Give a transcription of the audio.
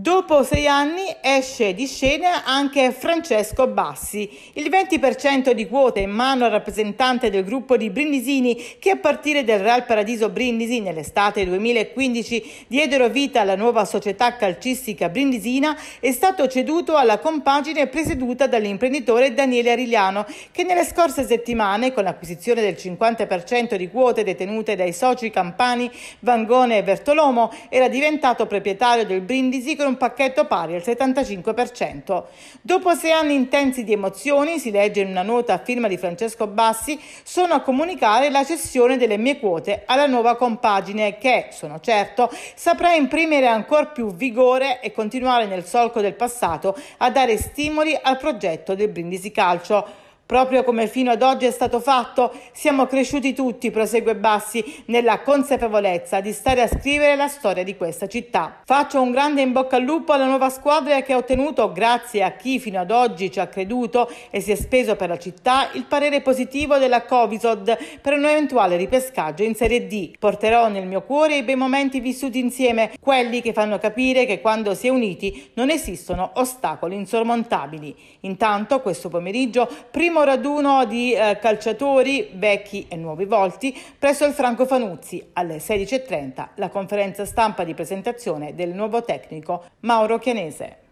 Dopo sei anni esce di scena anche Francesco Bassi, il 20% di quote in mano al rappresentante del gruppo di Brindisini che a partire del Real Paradiso Brindisi nell'estate 2015 diedero vita alla nuova società calcistica brindisina è stato ceduto alla compagine presieduta dall'imprenditore Daniele Arigliano che nelle scorse settimane con l'acquisizione del 50% di quote detenute dai soci campani Vangone e Bertolomo era diventato proprietario del Brindisi con un pacchetto pari al 75%. Dopo sei anni intensi di emozioni, si legge in una nota a firma di Francesco Bassi, sono a comunicare la cessione delle mie quote alla nuova compagine che, sono certo, saprà imprimere ancora più vigore e continuare nel solco del passato a dare stimoli al progetto del Brindisi Calcio. Proprio come fino ad oggi è stato fatto, siamo cresciuti tutti, prosegue Bassi, nella consapevolezza di stare a scrivere la storia di questa città. Faccio un grande in bocca al lupo alla nuova squadra che ha ottenuto, grazie a chi fino ad oggi ci ha creduto e si è speso per la città, il parere positivo della Covisod per un eventuale ripescaggio in Serie D. Porterò nel mio cuore i bei momenti vissuti insieme, quelli che fanno capire che quando si è uniti non esistono ostacoli insormontabili. Intanto questo pomeriggio, primo primo raduno di eh, calciatori vecchi e nuovi volti presso il Franco Fanuzzi alle 16.30, la conferenza stampa di presentazione del nuovo tecnico Mauro Chianese.